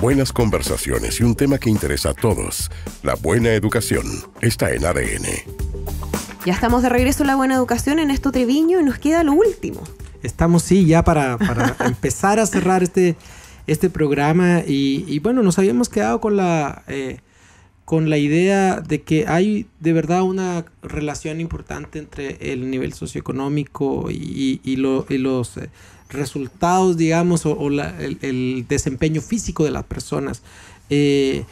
buenas conversaciones y un tema que interesa a todos, la buena educación, está en ADN. Ya estamos de regreso a la buena educación en esto Treviño y nos queda lo último. Estamos sí ya para, empezar a cerrar este, este programa y, bueno, nos habíamos quedado con la... Eh, con la idea de que hay de verdad una relación importante entre el nivel socioeconómico y los, eh, resultados, digamos, o, el, desempeño físico de las personas. Eh,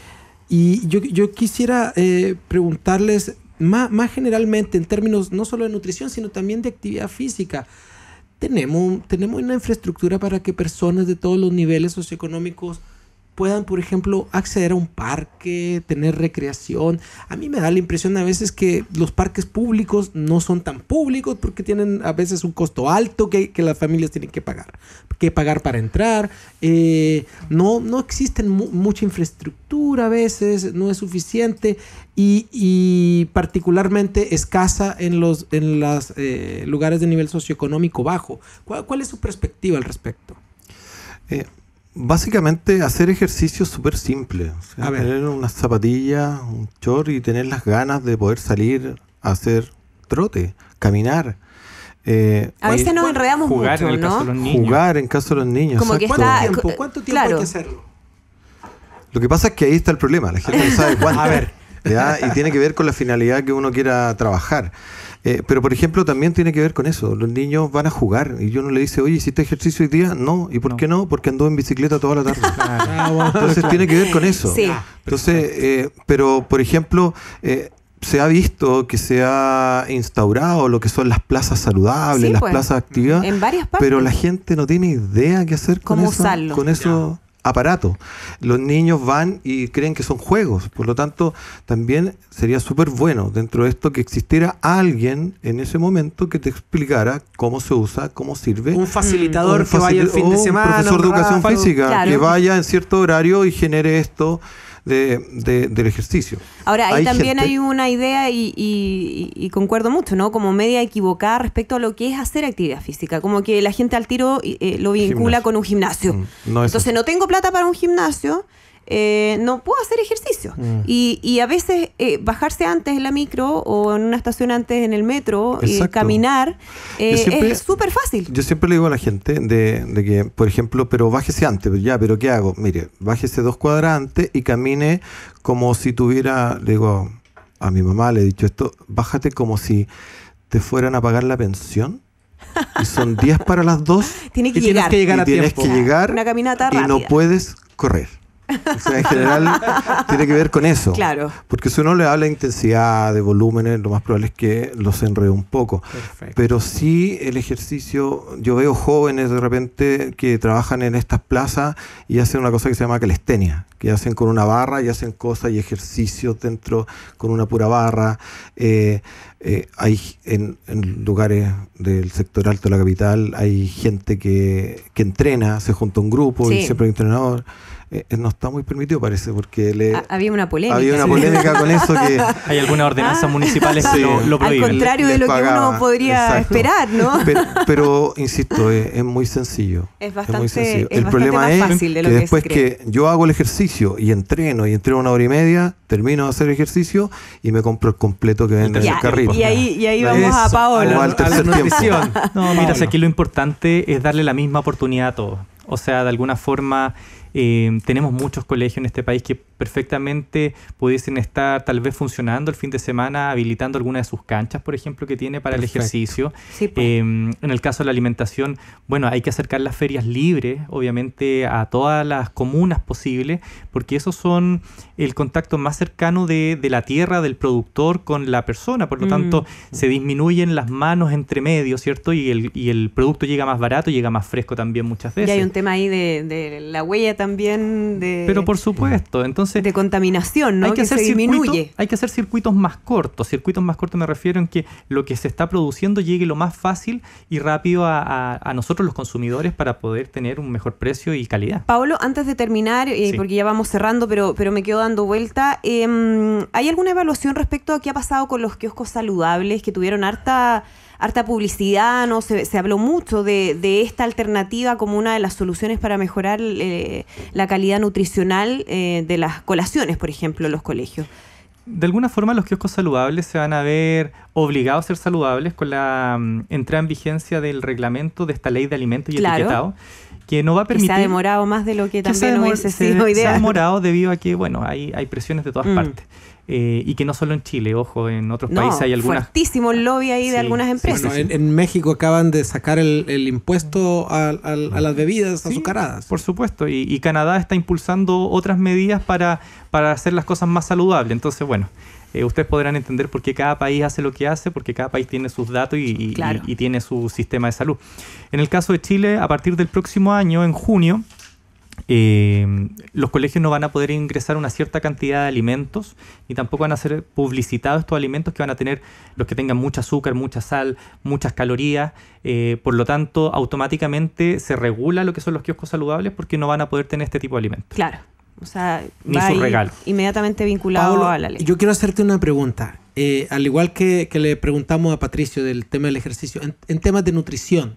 y yo, quisiera eh, preguntarles más, generalmente en términos no solo de nutrición, sino también de actividad física. Tenemos, tenemos una infraestructura para que personas de todos los niveles socioeconómicos puedan, por ejemplo, acceder a un parque, tener recreación. A mí me da la impresión a veces que los parques públicos no son tan públicos porque tienen a veces un costo alto que, las familias tienen que pagar, que pagar para entrar. Eh, no, no existen mucha infraestructura a veces, no es suficiente y, particularmente escasa en los en eh, lugares de nivel socioeconómico bajo. ¿Cuál, es su perspectiva al respecto? Eh, Básicamente hacer ejercicios súper simples. O sea, Tener una zapatilla, un short y tener las ganas de poder salir a hacer trote, caminar. Eh, a veces nos enredamos un mucho, en ¿no? Jugar en caso de los niños. que ¿Cuánto, tiempo, ¿Cuánto tiempo hay que hacerlo? Lo que pasa es que ahí está el problema. La gente no sabe cuánto. a ver. ¿ya? Y tiene que ver con la finalidad que uno quiera trabajar. Eh, pero, por ejemplo, también tiene que ver con eso. Los niños van a jugar y uno le dice, oye, ¿hiciste ejercicio hoy día? No. ¿Y por qué no? Porque andó en bicicleta toda la tarde. Ah, Entonces, tiene que ver con eso. Entonces, eh, pero, por ejemplo, eh, se ha visto que se ha instaurado lo que son las plazas saludables, las pues. plazas activas. En varias partes. Pero la gente no tiene idea qué hacer con ¿Cómo Usarlo? Con eso aparato. Los niños van y creen que son juegos, por lo tanto también sería súper bueno dentro de esto que existiera alguien en ese momento que te explicara cómo se usa, cómo sirve. Un mm. facilitador que vaya el fin de semana. Un profesor de educación física que vaya en cierto horario y genere esto del ejercicio. Ahora, ahí también hay una idea y, concuerdo mucho, ¿no? Como media equivocada respecto a lo que es hacer actividad física. Como que la gente al tiro eh, eh, lo vincula con un gimnasio. Mm, Entonces, no tengo plata para un gimnasio eh, no puedo hacer ejercicio. Mm. Y, a veces eh, bajarse antes en la micro o en una estación antes en el metro y caminar eh, es súper fácil. Yo siempre le digo a la gente de, que, por ejemplo, pero bájese antes, ya, pero ¿qué hago? Mire, bájese dos cuadrantes y camine como si tuviera, le digo a mi mamá, le he dicho esto, bájate como si te fueran a pagar la pensión. Y son 10 para las 2. Tienes que llegar a y tienes que llegar. Una caminata Y no puedes correr en general tiene que ver con eso. Claro. Porque si uno le habla de intensidad, de volúmenes, lo más probable es que los enrede un poco. Pero sí el ejercicio, yo veo jóvenes de repente que trabajan en estas plazas y hacen una cosa que se llama calistenia, que hacen con una barra y hacen cosas y ejercicios dentro con una pura barra. Eh, eh, hay en, lugares del sector alto de la capital hay gente que, que entrena, se junta un grupo y siempre hay un entrenador. Eh, eh, no está muy permitido, parece, porque le, ah, había una polémica. Había una polémica con eso que... Hay alguna ordenanza ah. municipal que lo, prohíbe. Al contrario de lo que uno podría esperar, ¿no? Pero, pero insisto, es, muy sencillo. Es bastante, es sencillo. el problema es que, después que yo hago el ejercicio y entreno y entreno una hora y media, termino de hacer ejercicio y me compro el completo que venden en el carril. Y ahí, y ahí vamos a Paolo. al la, no, mira, aquí lo importante es darle la misma oportunidad a todos. O sea, de alguna forma... Eh, tenemos muchos colegios en este país que perfectamente pudiesen estar tal vez funcionando el fin de semana, habilitando alguna de sus canchas, por ejemplo, que tiene para el ejercicio. Pues. Eh, en el caso de la alimentación, bueno, hay que acercar las ferias libres, obviamente, a todas las comunas posibles, porque esos son el contacto más cercano de, la tierra, del productor con la persona. Por lo mm. tanto, se disminuyen las manos entre medio, ¿cierto? Y el, producto llega más barato, llega más fresco también muchas veces. Y hay un tema ahí de la huella también también de... Pero por supuesto, entonces... De contaminación, ¿no? Hay que, hacer se Hay que hacer circuitos más cortos. Circuitos más cortos me refiero en que lo que se está produciendo llegue lo más fácil y rápido a, nosotros los consumidores para poder tener un mejor precio y calidad. Pablo, antes de terminar, eh, porque ya vamos cerrando, pero, pero me quedo dando vuelta, em, ¿hay alguna evaluación respecto a qué ha pasado con los kioscos saludables que tuvieron harta harta publicidad, ¿no? Se, habló mucho de, esta alternativa como una de las soluciones para mejorar eh, la calidad nutricional eh, de las colaciones, por ejemplo, en los colegios. De alguna forma los kioscos saludables se van a ver obligados a ser saludables con la mm, entrada en vigencia del reglamento de esta ley de alimentos y etiquetado que no va a permitir. se ha demorado más de lo que, también hubiese sido idea. Se ha demorado debido a que, bueno, hay, hay presiones de todas mm. partes. Eh, y que no solo en Chile, ojo, en otros países hay algunas... Fuertísimo lobby ahí de algunas empresas. en, México acaban de sacar el, impuesto a, las bebidas azucaradas. Por supuesto, y, Canadá está impulsando otras medidas para, hacer las cosas más saludables. Entonces, bueno, eh, ustedes podrán entender por qué cada país hace lo que hace, porque cada país tiene sus datos y tiene su sistema de salud. En el caso de Chile, a partir del próximo año, en junio, eh, los colegios no van a poder ingresar una cierta cantidad de alimentos y tampoco van a ser publicitados estos alimentos que van a tener los que tengan mucho azúcar, mucha sal, muchas calorías. Eh, por lo tanto, automáticamente se regula lo que son los kioscos saludables porque no van a poder tener este tipo de alimentos. Claro. O sea, inmediatamente vinculado a la ley. Yo quiero hacerte una pregunta. Eh, al igual que, que, le preguntamos a Patricio del tema del ejercicio, en temas de nutrición,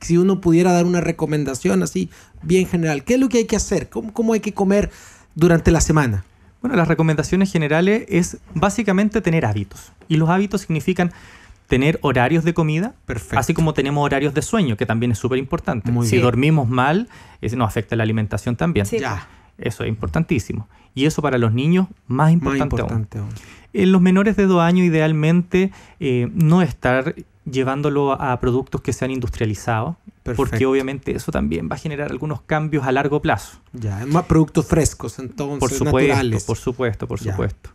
si uno pudiera dar una recomendación así, bien general, ¿qué es lo que hay que hacer? ¿Cómo, hay que comer durante la semana? Bueno, las recomendaciones generales es básicamente tener hábitos. Y los hábitos significan tener horarios de comida, así como tenemos horarios de sueño, que también es súper importante. Si dormimos mal, eso nos afecta la alimentación también. Eso es importantísimo. Y eso para los niños, más importante, importante aún. En los menores de dos años, idealmente, eh, no estar llevándolo a productos que se han industrializados, porque obviamente eso también va a generar algunos cambios a largo plazo. Ya, más productos frescos, entonces, por supuesto, Por supuesto, por supuesto.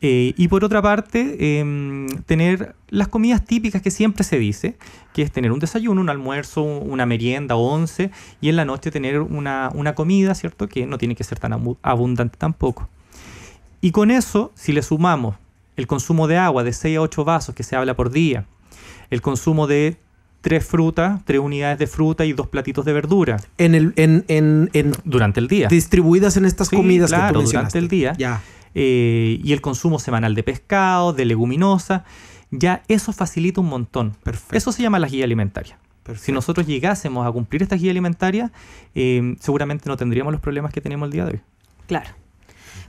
Eh, y por otra parte, em, tener las comidas típicas que siempre se dice, que es tener un desayuno, un almuerzo, una merienda, once, y en la noche tener una, una comida, ¿cierto? Que no tiene que ser tan abundante tampoco. Y con eso, si le sumamos el consumo de agua de 6 a 8 vasos que se habla por día, el consumo de tres frutas, tres unidades de fruta y dos platitos de verdura. En el, en, en, durante el día. Distribuidas en estas comidas durante el día. Eh, y el consumo semanal de pescado, de leguminosa. Ya eso facilita un montón. Eso se llama la guía alimentaria. pero Si nosotros llegásemos a cumplir esta guía alimentaria, eh, seguramente no tendríamos los problemas que tenemos el día de hoy. Claro.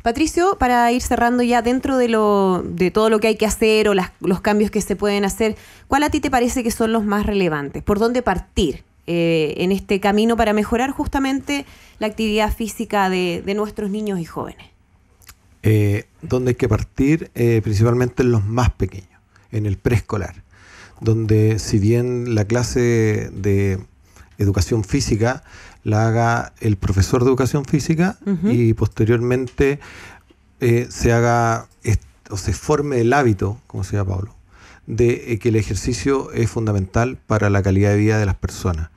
Patricio, para ir cerrando ya dentro de, lo, de todo lo que hay que hacer o los cambios que se pueden hacer, ¿cuál a ti te parece que son los más relevantes? ¿Por dónde partir eh, en este camino para mejorar justamente la actividad física de, nuestros niños y jóvenes? Eh, ¿Dónde hay que partir eh, principalmente en los más pequeños, en el preescolar, donde si bien la clase de educación física la haga el profesor de educación física y posteriormente eh, se haga o se forme el hábito, como decía Pablo, de eh, que el ejercicio es fundamental para la calidad de vida de las personas.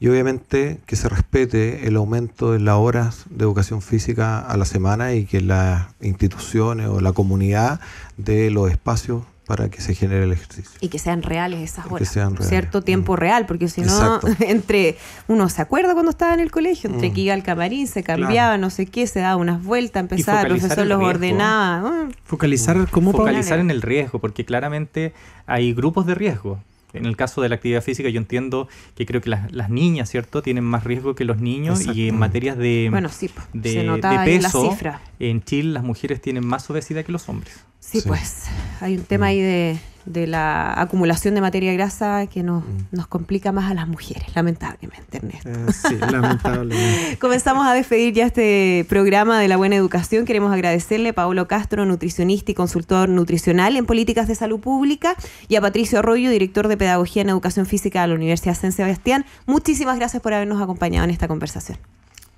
Y obviamente que se respete el aumento de las horas de educación física a la semana y que las instituciones o la comunidad de los espacios para que se genere el ejercicio. Y que sean reales esas horas. Que sean reales. Cierto tiempo mm. real, porque si no, entre uno se acuerda cuando estaba en el colegio, entre mm. que iba al camarín, se cambiaba, no sé qué, se daba unas vueltas, empezaba, el profesor los ordenaba. Focalizar mm. cómo Focalizar en el riesgo, porque claramente hay grupos de riesgo. En el caso de la actividad física, yo entiendo que creo que las, niñas, ¿cierto?, tienen más riesgo que los niños y en materias de, bueno, sí, de, peso, en Chile las mujeres tienen más obesidad que los hombres. Sí, pues hay un tema mm. ahí de, la acumulación de materia grasa que mm. nos, complica más a las mujeres, lamentablemente, Ernesto. Eh, sí, lamentablemente. Comenzamos a despedir ya este programa de la buena educación. Queremos agradecerle a Paolo Castro, nutricionista y consultor nutricional en políticas de salud pública, y a Patricio Arroyo, director de Pedagogía en Educación Física de la Universidad San Sebastián. Muchísimas gracias por habernos acompañado en esta conversación.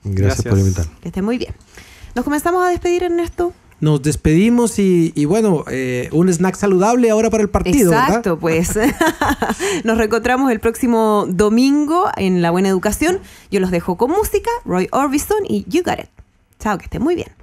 Gracias, por invitar. Que estén muy bien. Nos comenzamos a despedir, Ernesto. Nos despedimos y, bueno, eh, un snack saludable ahora para el partido. Exacto, pues. Nos reencontramos el próximo domingo en La Buena Educación. Yo los dejo con música, Roy Orbison y You Got It. Chao, que estén muy bien.